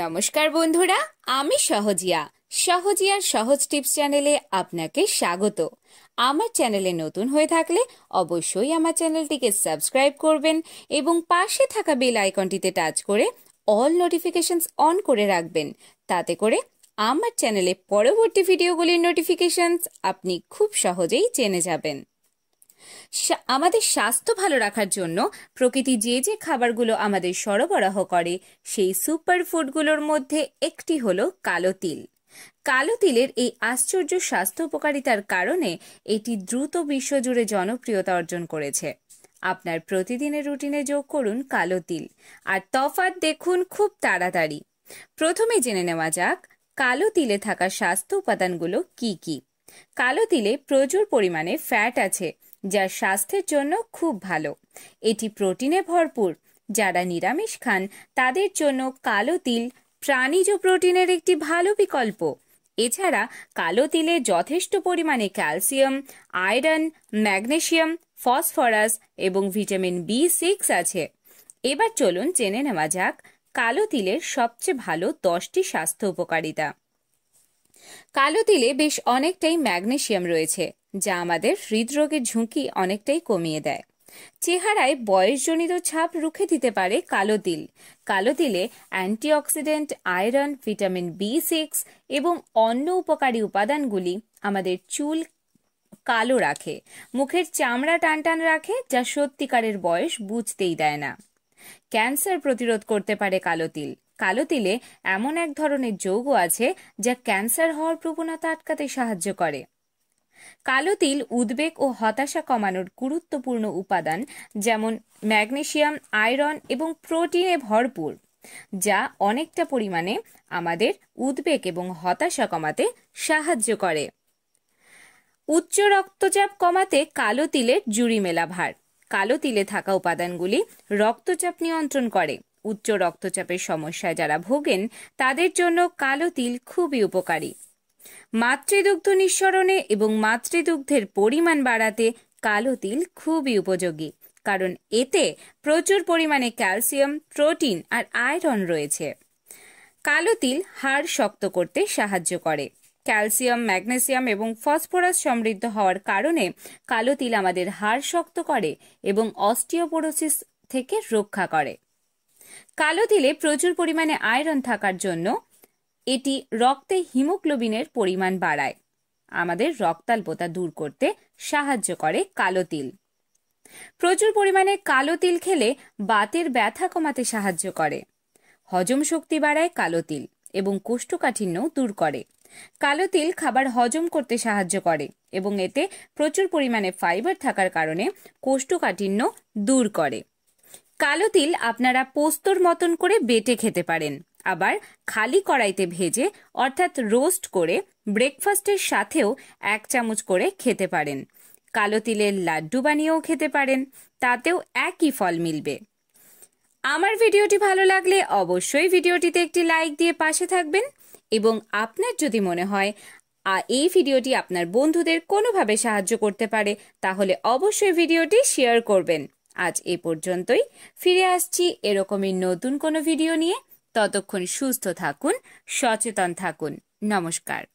নমস্কার বন্ধুরা আমি সহজিয়া সহজিয়ার সহজ টিপস চ্যানেলে আপনাকে স্বাগত আমার চ্যানেলে নতুন হয়ে থাকলে অবশ্যই আমার চ্যানেলটিকে সাবস্ক্রাইব করবেন এবং পাশে থাকা বেল আইকনটিতে টাচ করে অল নোটিফিকেশনস অন করে রাখবেন তাতে করে আমার চ্যানেলে পরবর্তী ভিডিওগুলির নোটিফিকেশনস আপনি খুব সহজেই জেনে যাবেন আমাদের স্বাস্থ্য ভালো রাখার জন্য প্রকৃতি যে যে খাবারগুলো আমাদের সরবরাহ করে সেই সুপার ফুডগুলোর মধ্যে একটি হলো কালো তিল কালো তিলের এই আশ্চর্য স্বাস্থ্য উপকারিতার কারণে এটি দ্রুত বিশ্বজুড়ে জনপ্রিয়তা অর্জন করেছে আপনার প্রতিদিনের রুটিনে যোগ করুন কালো তিল আর তফাৎ দেখুন খুব তাড়াতাড়ি প্রথমে জেনে নেওয়া যাক কালো তিলে থাকা স্বাস্থ্য উপাদানগুলো কি কি কালো তিলে প্রচুর পরিমাণে ফ্যাট আছে যা স্বাস্থ্যের জন্য খুব ভালো এটি প্রোটিনে ভরপুর যারা নিরামিষ খান তাদের জন্য কালো তিল প্রাণীজ প্রোটিনের একটি ভালো বিকল্প এছাড়া কালো তিলে যথেষ্ট পরিমাণে ক্যালসিয়াম আয়রন ম্যাগনেশিয়াম ফসফরাস এবং ভিটামিন বি সিক্স আছে এবার চলুন জেনে নেওয়া যাক কালো তিলের সবচেয়ে ভালো দশটি স্বাস্থ্য উপকারিতা কালো তিলে বেশ অনেকটাই ম্যাগনেশিয়াম রয়েছে যা আমাদের হৃদরোগের ঝুঁকি অনেকটাই কমিয়ে দেয় চেহারায় বয়সজনিত ছাপ রুখে দিতে পারে কালো তিল কালো তিলে antioxidant iron vitamin B six এবং অন্য উপকারী উপাদানগুলি আমাদের চুল কালো রাখে মুখের চামড়া টানটান রাখে যা সত্যিকারের বয়স বুঝতেই দেয় না ক্যান্সার প্রতিরোধ করতে পারে কালো তিল কালো তিলে এমন এক ধরনের যৌগ আছে যা ক্যান্সার হওয়ার প্রবণতা আটকাতে সাহায্য করে কালো তিল উদ্বেগ ও হতাশা কমানোর গুরুত্বপূর্ণ উপাদান যেমন ম্যাগনেশিয়াম আয়রন এবং প্রোটিনে ভরপুর যা অনেকটা পরিমাণে আমাদের উদ্বেগ এবং হতাশা কমাতে সাহায্য করে উচ্চ রক্তচাপ কমাতে কালো তিলের জুড়ি মেলা ভার কালো তিলে থাকা উপাদানগুলি রক্তচাপ নিয়ন্ত্রণ করে উচ্চ রক্তচাপের সমস্যায় যারা ভোগেন তাদের জন্য কালো তিল খুবই উপকারী মাতৃদুগ্ধ নিঃসরণে এবং মাতৃদুগ্ধের পরিমাণ বাড়াতে কালো তিল খুবই উপযোগী কারণ এতে প্রচুর পরিমাণে ক্যালসিয়াম প্রোটিন আর আয়রন রয়েছে কালো তিল হাড় শক্ত করতে সাহায্য করে ক্যালসিয়াম ম্যাগনেসিয়াম এবং ফসফরাস সমৃদ্ধ হওয়ার কারণে কালো তিল আমাদের হাড় শক্ত করে এবং অস্টিওপোরোসিস থেকে রক্ষা করে কালো তিলে প্রচুর পরিমাণে আয়রন থাকার জন্য এটি রক্তে হিমোগ্লোবিনের পরিমাণ বাড়ায় আমাদের রক্তাল্পতা দূর করতে সাহায্য করে কালো তিল প্রচুর পরিমাণে কালো তিল খেলে বাতের ব্যথা কমাতে সাহায্য করে হজম শক্তি বাড়ায় কালো তিল এবং কোষ্ঠকাঠিন্য দূর করে কালো তিল খাবার হজম করতে সাহায্য করে এবং এতে প্রচুর পরিমাণে ফাইবার থাকার কারণে কোষ্ঠকাঠিন্য দূর করে কালো তিল আপনারা পোস্তর মতন করে বেটে খেতে পারেন আবার খালি কড়াইতে ভেজে অর্থাৎ রোস্ট করে ব্রেকফাস্টের সাথেও এক চামচ করে খেতে পারেন কালো তিলের লাড্ডু বানিয়েও খেতে পারেন তাতেও একই ফল মিলবে আমার ভিডিওটি ভালো লাগলে অবশ্যই ভিডিওটিতে একটি লাইক দিয়ে পাশে থাকবেন এবং আপনার যদি মনে হয় এই ভিডিওটি আপনার বন্ধুদের কোনোভাবে সাহায্য করতে পারে তাহলে অবশ্যই ভিডিওটি শেয়ার করবেন আজ এ পর্যন্তই ফিরে আসছি এরকমই নতুন কোনো ভিডিও নিয়ে ততক্ষণ সুস্থ থাকুন সচেতন থাকুন নমস্কার